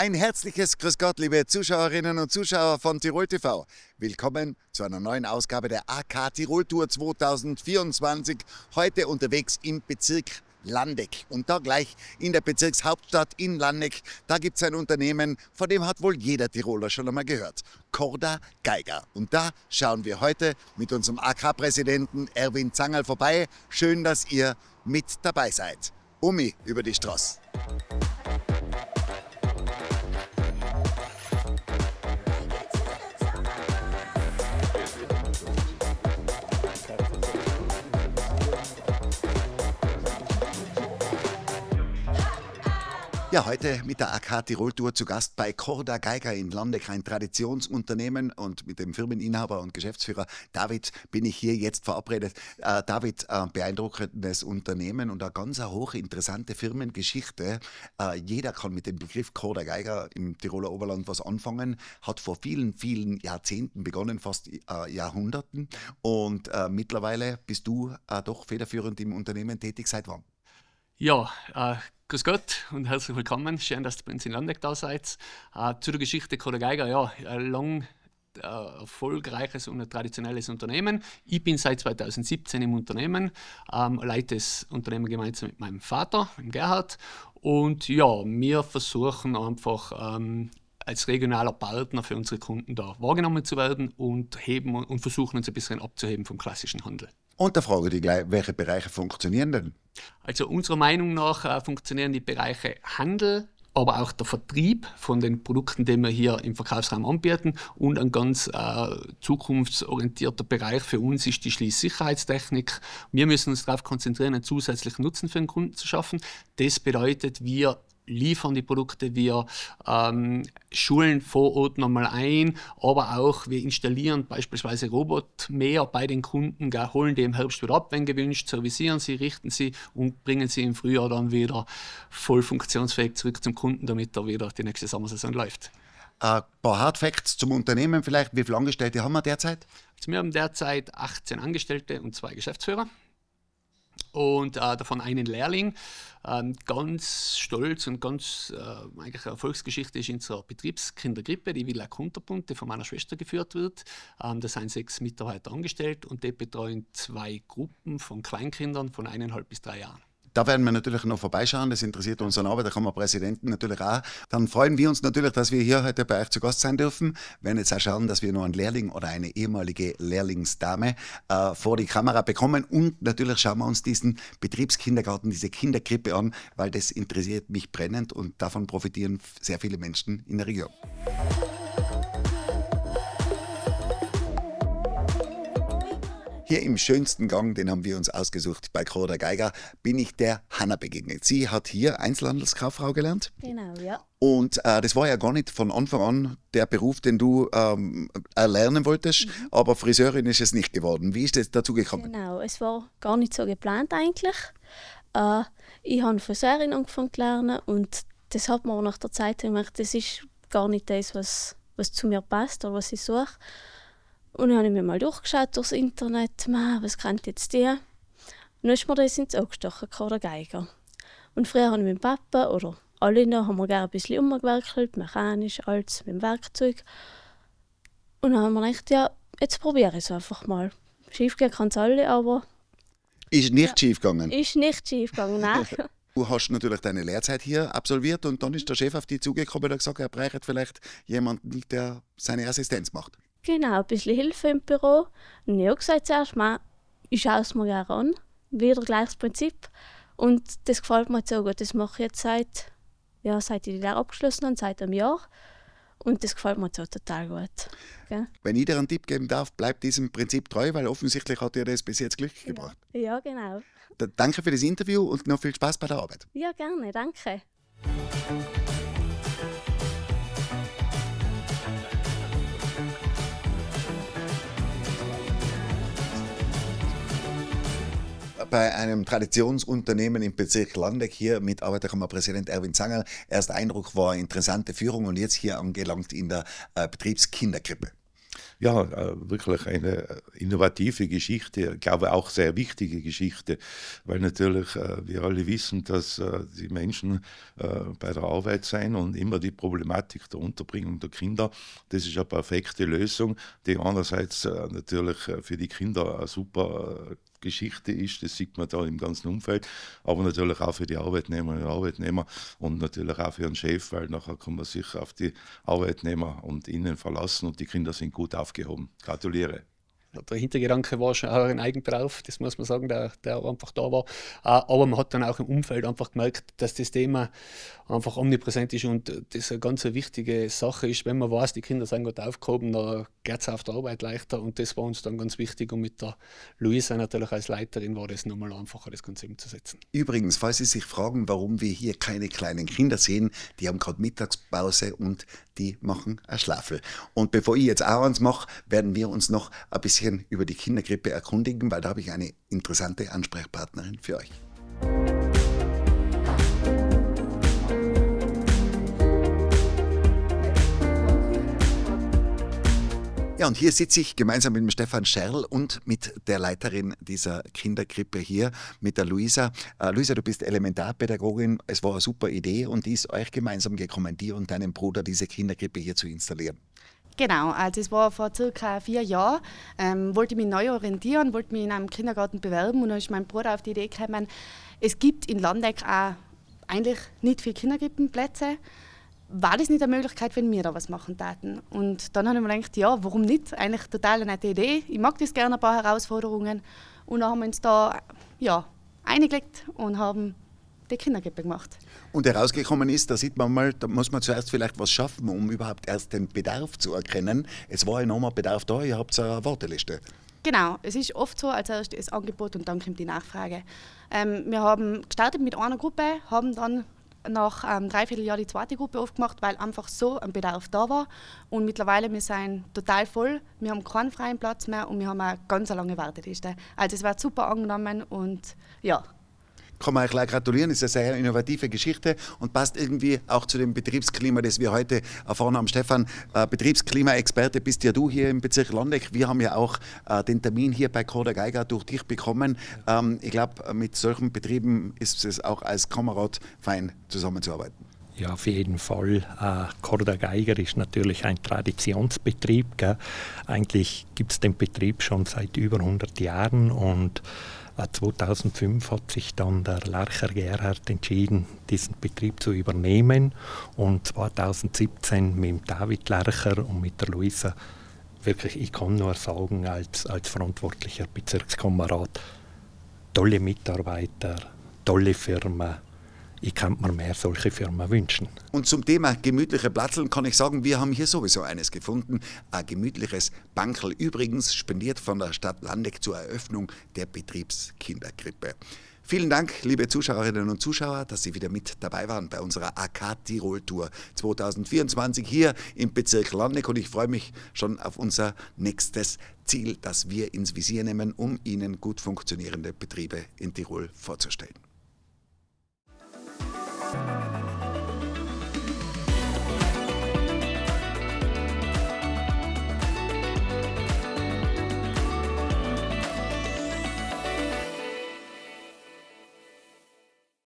Ein herzliches Grüß Gott, liebe Zuschauerinnen und Zuschauer von Tirol TV. Willkommen zu einer neuen Ausgabe der AK Tirol Tour 2024. Heute unterwegs im Bezirk Landeck. Und da gleich in der Bezirkshauptstadt in Landeck, da gibt es ein Unternehmen, von dem hat wohl jeder Tiroler schon einmal gehört. Korda Geiger. Und da schauen wir heute mit unserem AK-Präsidenten Erwin Zangerl vorbei. Schön, dass ihr mit dabei seid. Umi über die Straße. Ja, heute mit der AK Tirol Tour zu Gast bei Korda Geiger in Landeck, ein Traditionsunternehmen und mit dem Firmeninhaber und Geschäftsführer David bin ich hier jetzt verabredet. Äh, David, äh, beeindruckendes Unternehmen und eine ganz hochinteressante Firmengeschichte. Äh, jeder kann mit dem Begriff Korda Geiger im Tiroler Oberland was anfangen, hat vor vielen, vielen Jahrzehnten begonnen, fast äh, Jahrhunderten und äh, mittlerweile bist du äh, doch federführend im Unternehmen tätig. Seit wann? Ja, äh, grüß Gott und herzlich willkommen. Schön, dass ihr bei uns in Landeck da seid. Äh, zu der Geschichte Kohle Geiger, ja, ein äh, lang äh, erfolgreiches und ein traditionelles Unternehmen. Ich bin seit 2017 im Unternehmen, ähm, leite das Unternehmen gemeinsam mit meinem Vater, mit Gerhard. Und ja, wir versuchen einfach ähm, als regionaler Partner für unsere Kunden da wahrgenommen zu werden und, heben und versuchen uns ein bisschen abzuheben vom klassischen Handel. Und da frage ich gleich, welche Bereiche funktionieren denn? Also unserer Meinung nach äh, funktionieren die Bereiche Handel, aber auch der Vertrieb von den Produkten, die wir hier im Verkaufsraum anbieten. Und ein ganz äh, zukunftsorientierter Bereich für uns ist die Schließsicherheitstechnik. Wir müssen uns darauf konzentrieren, einen zusätzlichen Nutzen für den Kunden zu schaffen. Das bedeutet, wir liefern die Produkte, wir ähm, schulen vor Ort nochmal ein, aber auch wir installieren beispielsweise Robotmäher bei den Kunden, gell, holen die im Herbst wieder ab, wenn gewünscht, servisieren sie, richten sie und bringen sie im Frühjahr dann wieder voll funktionsfähig zurück zum Kunden, damit er wieder die nächste Sommersaison läuft. Ein äh, paar Hardfacts zum Unternehmen vielleicht. Wie viele Angestellte haben wir derzeit? Also wir haben derzeit 18 Angestellte und zwei Geschäftsführer und äh, davon einen Lehrling. Ähm, ganz stolz und ganz äh, eigentlich eine Erfolgsgeschichte ist in so Betriebskindergrippe, die Villa Kunterbunt, die von meiner Schwester geführt wird. Ähm, da sind sechs Mitarbeiter angestellt und die betreuen zwei Gruppen von Kleinkindern von eineinhalb bis drei Jahren. Da werden wir natürlich noch vorbeischauen, das interessiert unseren Arbeiterkammerpräsidenten natürlich auch. Dann freuen wir uns natürlich, dass wir hier heute bei euch zu Gast sein dürfen. Wir werden jetzt auch schauen, dass wir noch einen Lehrling oder eine ehemalige Lehrlingsdame äh, vor die Kamera bekommen. Und natürlich schauen wir uns diesen Betriebskindergarten, diese Kinderkrippe an, weil das interessiert mich brennend und davon profitieren sehr viele Menschen in der Region. Hier im schönsten Gang, den haben wir uns ausgesucht bei Kroder Geiger, bin ich der Hanna begegnet. Sie hat hier Einzelhandelskauffrau gelernt. Genau, ja. Und äh, das war ja gar nicht von Anfang an der Beruf, den du ähm, erlernen wolltest, mhm. aber Friseurin ist es nicht geworden. Wie ist das dazu gekommen? Genau, es war gar nicht so geplant eigentlich. Äh, ich habe Friseurin angefangen zu lernen und das hat mir nach der Zeit gemerkt, das ist gar nicht das, was, was zu mir passt oder was ich suche. Und dann habe ich mir mal durchgeschaut durchs Internet, Ma, was kennt jetzt die? Und dann ist mir das ins Auge gestochen, der Geiger. Und früher habe ich mit dem Papa oder alle noch haben wir gerne ein bisschen umgewerkelt, mechanisch, alles mit dem Werkzeug. Und dann haben wir gedacht, ja, jetzt probiere ich es einfach mal. Schiefgehen kann es alle, aber... Ist nicht ja, schiefgegangen? Ist nicht schiefgegangen, nein. Du hast natürlich deine Lehrzeit hier absolviert und dann ist der Chef auf dich zugekommen und hat gesagt, er braucht vielleicht jemanden, der seine Assistenz macht. Genau, ein bisschen Hilfe im Büro. Und ich habe gesagt zuerst mal, ich schaue es mir gerne an. Wieder gleiches Prinzip. Und das gefällt mir so gut. Das mache ich jetzt seit, ja, seit ich die Lehre abgeschlossen habe, seit einem Jahr. Und das gefällt mir so total gut. Gell? Wenn ich dir einen Tipp geben darf, bleib diesem Prinzip treu, weil offensichtlich hat dir das bis jetzt Glück genau. gebracht. Ja, genau. Da, danke für das Interview und noch viel Spaß bei der Arbeit. Ja, gerne. Danke. bei einem Traditionsunternehmen im Bezirk Landeck. Hier mit Arbeiterkammerpräsident Erwin Zanger. Erster Eindruck war interessante Führung und jetzt hier angelangt in der äh, Betriebskinderkrippe. Ja, äh, wirklich eine äh, innovative Geschichte, ich glaube auch sehr wichtige Geschichte, weil natürlich äh, wir alle wissen, dass die Menschen bei der Arbeit sein und immer die Problematik der Unterbringung der Kinder, das ist eine perfekte Lösung, die andererseits natürlich für die Kinder eine super Geschichte ist. Das sieht man da im ganzen Umfeld. Aber natürlich auch für die Arbeitnehmerinnen und Arbeitnehmer und natürlich auch für den Chef, weil nachher kann man sich auf die Arbeitnehmer und Innen verlassen und die Kinder sind gut aufgehoben. Gratuliere der Hintergedanke war schon auch ein Eigenbedarf, das muss man sagen, der, der einfach da war. Äh, aber man hat dann auch im Umfeld einfach gemerkt, dass das Thema einfach omnipräsent ist und das eine ganz wichtige Sache ist, wenn man weiß, die Kinder sind gut aufgehoben, dann geht es auf der Arbeit leichter und das war uns dann ganz wichtig und mit der Luisa natürlich als Leiterin war das nochmal einfacher, das Ganze umzusetzen. Übrigens, falls Sie sich fragen, warum wir hier keine kleinen Kinder sehen, die haben gerade Mittagspause und die machen einen Schlafel. Und bevor ich jetzt auch eins mache, werden wir uns noch ein bisschen bisschen über die Kindergrippe erkundigen, weil da habe ich eine interessante Ansprechpartnerin für euch. Ja, und hier sitze ich gemeinsam mit dem Stefan Scherl und mit der Leiterin dieser Kindergrippe hier, mit der Luisa. Äh, Luisa, du bist Elementarpädagogin. Es war eine super Idee und die ist euch gemeinsam gekommen, dir und deinem Bruder diese Kindergrippe hier zu installieren. Genau, also es war vor circa vier Jahren, ähm, wollte ich mich neu orientieren, wollte mich in einem Kindergarten bewerben und dann ist mein Bruder auf die Idee gekommen, es gibt in Landeck auch eigentlich nicht viele Kindergartenplätze. War das nicht eine Möglichkeit, wenn wir da was machen täten? Und dann habe ich mir gedacht, ja, warum nicht? Eigentlich total eine nette Idee. Ich mag das gerne, ein paar Herausforderungen. Und dann haben wir uns da ja, eingelegt und haben die Kindergrippe gemacht. Und herausgekommen ist, da sieht man mal, da muss man zuerst vielleicht was schaffen, um überhaupt erst den Bedarf zu erkennen. Es war enormer Bedarf da, ihr habt eine Warteliste. Genau, es ist oft so, als erstes das Angebot und dann kommt die Nachfrage. Ähm, wir haben gestartet mit einer Gruppe, haben dann nach ähm, dreiviertel Jahr die zweite Gruppe aufgemacht, weil einfach so ein Bedarf da war. Und mittlerweile, wir sind total voll, wir haben keinen freien Platz mehr und wir haben eine ganz lange Warteliste. Also es wird super angenommen und ja, kann man euch gleich gratulieren. ist eine sehr innovative Geschichte und passt irgendwie auch zu dem Betriebsklima, das wir heute erfahren haben. Stefan, äh, Betriebsklima-Experte bist ja du hier im Bezirk Landeck. Wir haben ja auch äh, den Termin hier bei Korda Geiger durch dich bekommen. Ähm, ich glaube, mit solchen Betrieben ist es auch als Kamerad fein zusammenzuarbeiten. Ja, auf jeden Fall. Äh, Korda Geiger ist natürlich ein Traditionsbetrieb. Gell? Eigentlich gibt es den Betrieb schon seit über 100 Jahren und 2005 hat sich dann der Lercher Gerhard entschieden, diesen Betrieb zu übernehmen und 2017 mit David Lercher und mit der Luisa wirklich, ich kann nur sagen, als, als verantwortlicher Bezirkskamerad, tolle Mitarbeiter, tolle Firma, ich könnte mir mehr solche Firmen wünschen. Und zum Thema gemütliche Platzeln kann ich sagen, wir haben hier sowieso eines gefunden, ein gemütliches Bankel. Übrigens spendiert von der Stadt Landeck zur Eröffnung der Betriebskinderkrippe. Vielen Dank, liebe Zuschauerinnen und Zuschauer, dass Sie wieder mit dabei waren bei unserer AK Tirol Tour 2024 hier im Bezirk Landeck. Und ich freue mich schon auf unser nächstes Ziel, das wir ins Visier nehmen, um Ihnen gut funktionierende Betriebe in Tirol vorzustellen.